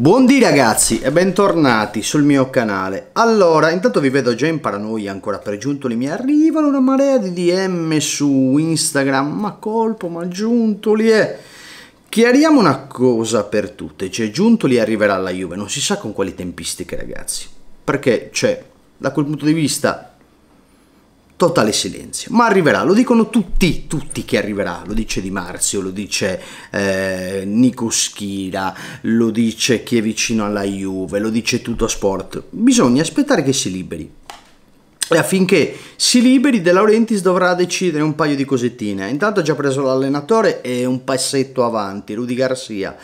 Buondì ragazzi e bentornati sul mio canale. Allora, intanto vi vedo già in paranoia ancora per Giuntoli, mi arrivano una marea di DM su Instagram, ma colpo, ma Giuntoli è... Eh. Chiariamo una cosa per tutte, cioè Giuntoli arriverà alla Juve, non si sa con quali tempistiche ragazzi, perché cioè, da quel punto di vista totale silenzio. Ma arriverà, lo dicono tutti, tutti che arriverà, lo dice Di Marzio, lo dice eh, Nico Schira, lo dice chi è vicino alla Juve, lo dice tutto sport. Bisogna aspettare che si liberi. E affinché si liberi, De Laurentiis dovrà decidere un paio di cosettine. Intanto ha già preso l'allenatore e un passetto avanti, Rudy Garcia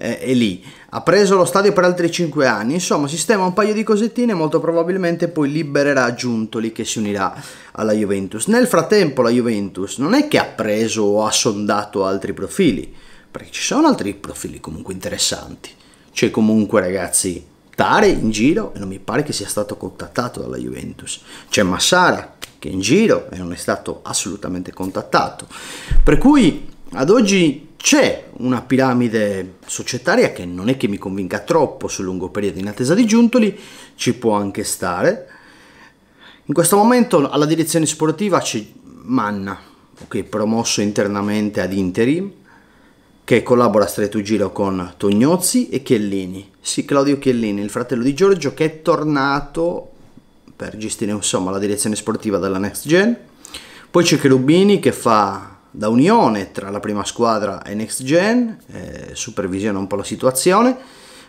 eh, è lì. Ha preso lo stadio per altri 5 anni, insomma sistema un paio di cosettine molto probabilmente poi libererà Giuntoli che si unirà alla Juventus. Nel frattempo la Juventus non è che ha preso o ha sondato altri profili, perché ci sono altri profili comunque interessanti. C'è comunque ragazzi Tare in giro e non mi pare che sia stato contattato dalla Juventus. C'è Massara che è in giro e non è stato assolutamente contattato. Per cui ad oggi c'è una piramide societaria che non è che mi convinca troppo sul lungo periodo in attesa di Giuntoli, ci può anche stare. In questo momento alla direzione sportiva c'è Manna, okay, promosso internamente ad interim, che collabora a stretto giro con Tognozzi e Chiellini. Sì, Claudio Chiellini, il fratello di Giorgio, che è tornato per gestire insomma la direzione sportiva della Next Gen. Poi c'è Cherubini che fa da unione tra la prima squadra e Next Gen, eh, supervisiona un po' la situazione.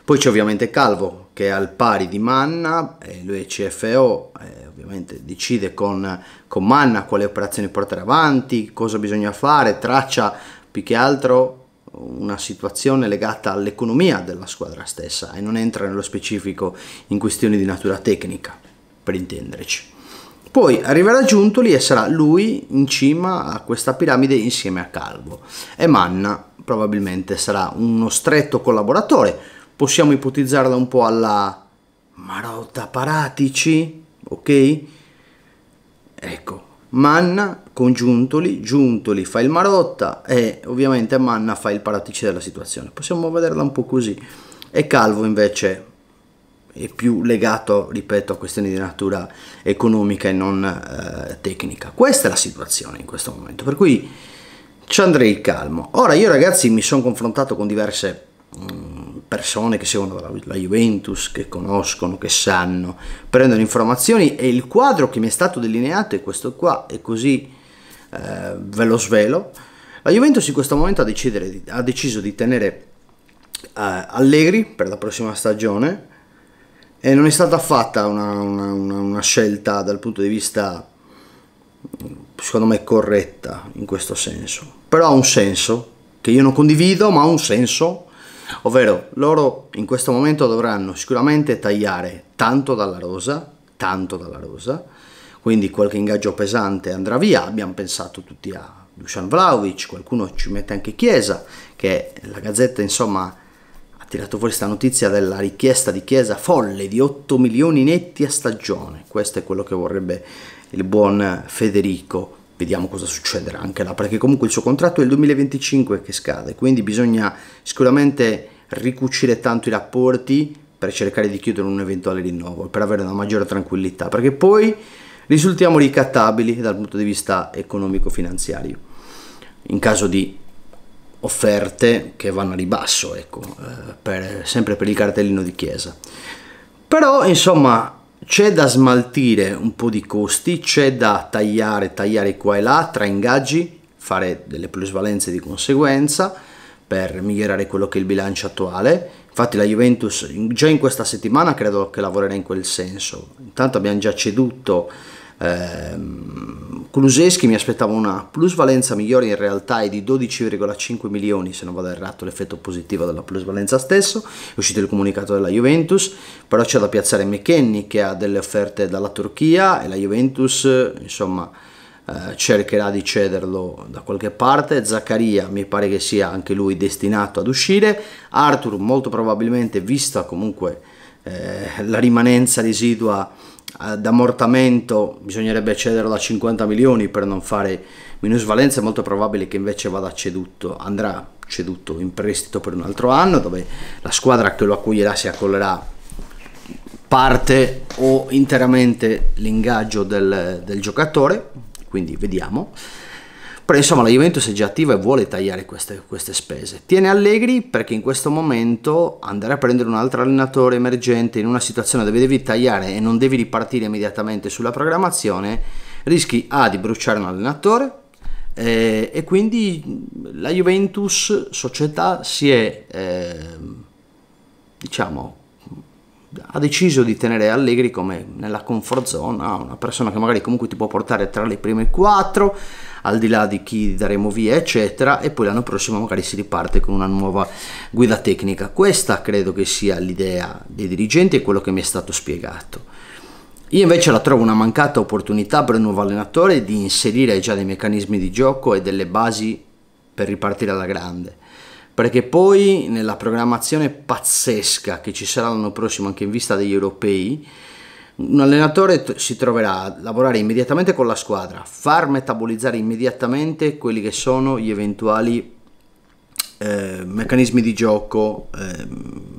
Poi c'è ovviamente Calvo che è al pari di Manna, eh, lui è CFO, eh, ovviamente decide con, con Manna quale operazioni portare avanti, cosa bisogna fare, traccia più che altro una situazione legata all'economia della squadra stessa e non entra nello specifico in questioni di natura tecnica, per intenderci. Poi arriverà Giuntoli e sarà lui in cima a questa piramide insieme a Calvo. E Manna probabilmente sarà uno stretto collaboratore. Possiamo ipotizzarla un po' alla Marotta Paratici, ok? Ecco, Manna con Giuntoli, Giuntoli fa il Marotta e ovviamente Manna fa il Paratici della situazione. Possiamo vederla un po' così. E Calvo invece è più legato, ripeto, a questioni di natura economica e non eh, tecnica. Questa è la situazione in questo momento, per cui ci andrei calmo. Ora io ragazzi mi sono confrontato con diverse mh, mm, persone che seguono la, la, Juventus, che conoscono, che sanno, prendono informazioni e il quadro che mi è stato delineato è questo qua, e così eh, ve lo svelo. La Juventus in questo momento ha, decidere, ha deciso di tenere eh, Allegri per la prossima stagione, e non è stata fatta una, una, una scelta dal punto di vista, secondo me, corretta in questo senso. Però ha un senso, che io non condivido, ma ha un senso. Ovvero, loro in questo momento dovranno sicuramente tagliare tanto dalla rosa, tanto dalla rosa, quindi qualche ingaggio pesante andrà via. Abbiamo pensato tutti a Dusan Vlaovic, qualcuno ci mette anche Chiesa, che la Gazzetta insomma tirato fuori questa notizia della richiesta di Chiesa folle di 8 milioni netti a stagione. Questo è quello che vorrebbe il buon Federico. Vediamo cosa succederà anche là, perché comunque il suo contratto è il 2025 che scade, quindi bisogna sicuramente ricucire tanto i rapporti per cercare di chiudere un eventuale rinnovo, per avere una maggiore tranquillità, perché poi risultiamo ricattabili dal punto di vista economico-finanziario in caso di offerte che vanno a ribasso, ecco, eh, per, sempre per il cartellino di chiesa. Però, insomma, c'è da smaltire un po' di costi, c'è da tagliare, tagliare qua e là tra ingaggi, fare delle plusvalenze di conseguenza per migliorare quello che è il bilancio attuale. Infatti la Juventus già in questa settimana credo che lavorerà in quel senso. Intanto abbiamo già ceduto Ehm, mi aspettava una plusvalenza migliore in realtà è di 12,5 milioni se non vado errato l'effetto positivo della plusvalenza stesso, è uscito il comunicato della Juventus, però c'è da piazzare McKenny che ha delle offerte dalla Turchia e la Juventus insomma eh, cercherà di cederlo da qualche parte, Zaccaria mi pare che sia anche lui destinato ad uscire, Arthur molto probabilmente vista comunque eh, la rimanenza residua eh, d'ammortamento bisognerebbe cederlo da 50 milioni per non fare minusvalenza, è molto probabile che invece vada ceduto, andrà ceduto in prestito per un altro anno dove la squadra che lo accoglierà si accollerà parte o interamente l'ingaggio del, del giocatore, quindi vediamo. Però insomma la Juventus è già attiva e vuole tagliare queste, queste spese. Tiene Allegri perché in questo momento andare a prendere un altro allenatore emergente in una situazione dove devi tagliare e non devi ripartire immediatamente sulla programmazione, rischi A di bruciare un allenatore, eh, e quindi la Juventus società si è eh, diciamo ha deciso di tenere Allegri come nella comfort zone, ah, una persona che magari comunque ti può portare tra le prime quattro, al di là di chi daremo via, eccetera, e poi l'anno prossimo magari si riparte con una nuova guida tecnica. Questa credo che sia l'idea dei dirigenti e quello che mi è stato spiegato. Io invece la trovo una mancata opportunità per un nuovo allenatore di inserire già dei meccanismi di gioco e delle basi per ripartire alla grande perché poi nella programmazione pazzesca che ci sarà l'anno prossimo anche in vista degli europei, un allenatore si troverà a lavorare immediatamente con la squadra, far metabolizzare immediatamente quelli che sono gli eventuali eh, meccanismi di gioco, eh,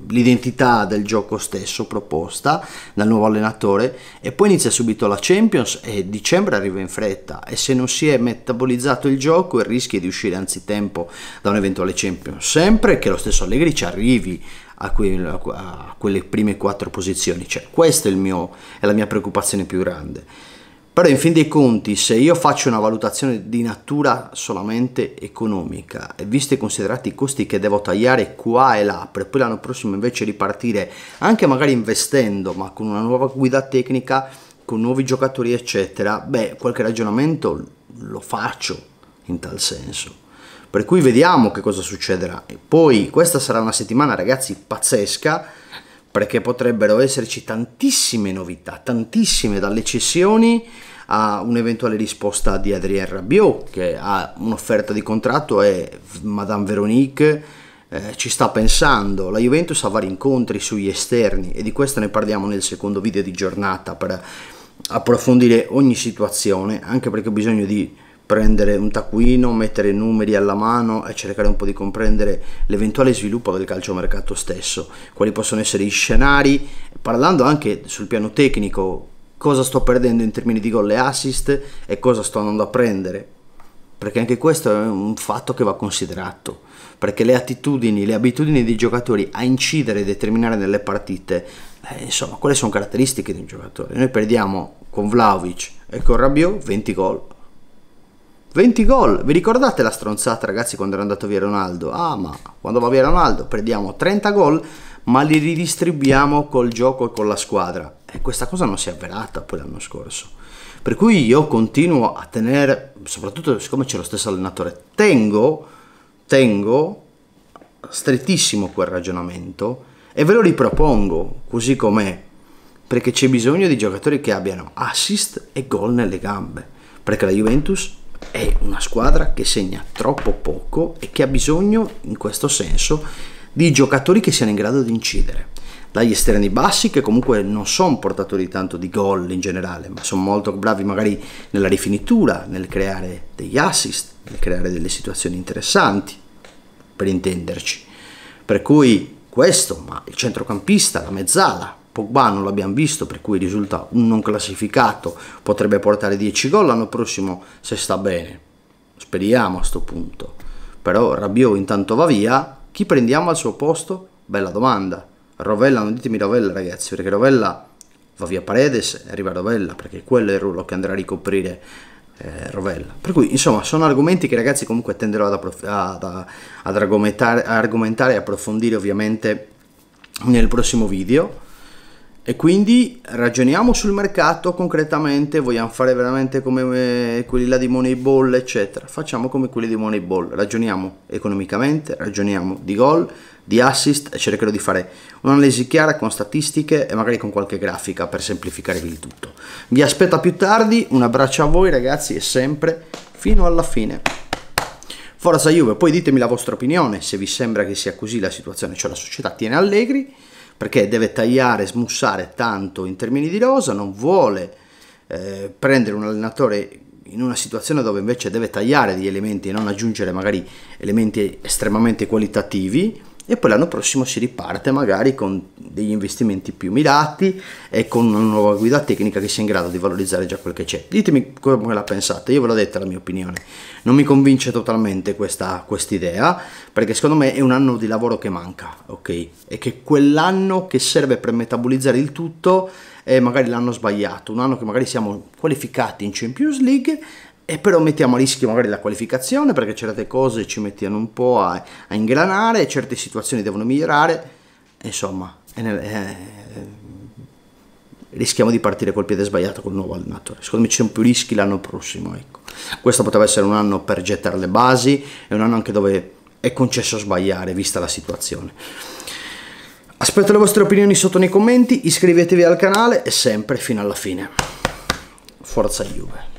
l'identità del gioco stesso proposta dal nuovo allenatore e poi inizia subito la Champions e dicembre arriva in fretta e se non si è metabolizzato il gioco il rischio è di uscire anzitempo da un eventuale Champions, sempre che lo stesso Allegri ci arrivi a, quel, a quelle prime quattro posizioni, cioè questa è, mio, è la mia preoccupazione più grande. Però in fin dei conti se io faccio una valutazione di natura solamente economica e visti e considerati i costi che devo tagliare qua e là per poi l'anno prossimo invece ripartire anche magari investendo ma con una nuova guida tecnica, con nuovi giocatori eccetera, beh qualche ragionamento lo faccio in tal senso. Per cui vediamo che cosa succederà. E poi questa sarà una settimana ragazzi pazzesca perché potrebbero esserci tantissime novità, tantissime dalle cessioni a un'eventuale risposta di Adrien Rabiot che ha un'offerta di contratto e Madame Veronique eh, ci sta pensando, la Juventus ha vari incontri sugli esterni e di questo ne parliamo nel secondo video di giornata per approfondire ogni situazione, anche perché ho bisogno di prendere un taccuino, mettere numeri alla mano e cercare un po' di comprendere l'eventuale sviluppo del calciomercato stesso, quali possono essere i scenari, parlando anche sul piano tecnico, cosa sto perdendo in termini di gol e assist e cosa sto andando a prendere, perché anche questo è un fatto che va considerato, perché le attitudini, le abitudini dei giocatori a incidere e determinare nelle partite, eh, insomma, quelle sono caratteristiche di un giocatore. Noi perdiamo con Vlaovic e con Rabiot 20 gol 20 gol, vi ricordate la stronzata ragazzi quando era andato via Ronaldo? Ah ma quando va via Ronaldo prendiamo 30 gol ma li ridistribuiamo col gioco e con la squadra e questa cosa non si è avverata poi l'anno scorso. Per cui io continuo a tenere, soprattutto siccome c'è lo stesso allenatore, tengo, tengo strettissimo quel ragionamento e ve lo ripropongo così com'è, perché c'è bisogno di giocatori che abbiano assist e gol nelle gambe, perché la Juventus è una squadra che segna troppo poco e che ha bisogno, in questo senso, di giocatori che siano in grado di incidere. Dagli esterni bassi, che comunque non sono portatori tanto di gol in generale, ma sono molto bravi magari nella rifinitura, nel creare degli assist, nel creare delle situazioni interessanti, per intenderci. Per cui questo, ma il centrocampista, la mezzala, Pogba non l'abbiamo visto, per cui risulta un non classificato, potrebbe portare 10 gol l'anno prossimo se sta bene. Speriamo a questo punto. Però Rabiot intanto va via, chi prendiamo al suo posto? Bella domanda. Rovella, non ditemi Rovella ragazzi, perché Rovella va via Paredes e arriva Rovella, perché quello è il ruolo che andrà a ricoprire eh, Rovella. Per cui, insomma, sono argomenti che ragazzi comunque tenderò ad, ad, ad argomentare e approfondire ovviamente nel prossimo video e quindi ragioniamo sul mercato concretamente, vogliamo fare veramente come eh, quelli là di Moneyball, eccetera. Facciamo come quelli di Moneyball, ragioniamo economicamente, ragioniamo di gol, di assist e cercherò di fare un'analisi chiara con statistiche e magari con qualche grafica per semplificare il tutto. Vi aspetto più tardi, un abbraccio a voi ragazzi e sempre fino alla fine. Forza Juve, poi ditemi la vostra opinione, se vi sembra che sia così la situazione, cioè la società tiene Allegri perché deve tagliare, smussare tanto in termini di rosa, non vuole eh, prendere un allenatore in una situazione dove invece deve tagliare gli elementi e non aggiungere magari elementi estremamente qualitativi e poi l'anno prossimo si riparte magari con degli investimenti più mirati e con una nuova guida tecnica che sia in grado di valorizzare già quel che c'è. Ditemi come la pensate, io ve l'ho detta la mia opinione. Non mi convince totalmente questa idea perché secondo me è un anno di lavoro che manca, ok? E che quell'anno che serve per metabolizzare il tutto è magari l'anno sbagliato, un anno che magari siamo qualificati in Champions League e però mettiamo a rischio magari la qualificazione perché certe cose ci mettiamo un po' a, a ingranare, certe situazioni devono migliorare, insomma, nel, eh, rischiamo di partire col piede sbagliato col nuovo allenatore. Secondo me ci sono più rischi l'anno prossimo, ecco. Questo potrebbe essere un anno per gettare le basi, è un anno anche dove è concesso sbagliare, vista la situazione. Aspetto le vostre opinioni sotto nei commenti, iscrivetevi al canale e sempre fino alla fine. Forza Juve.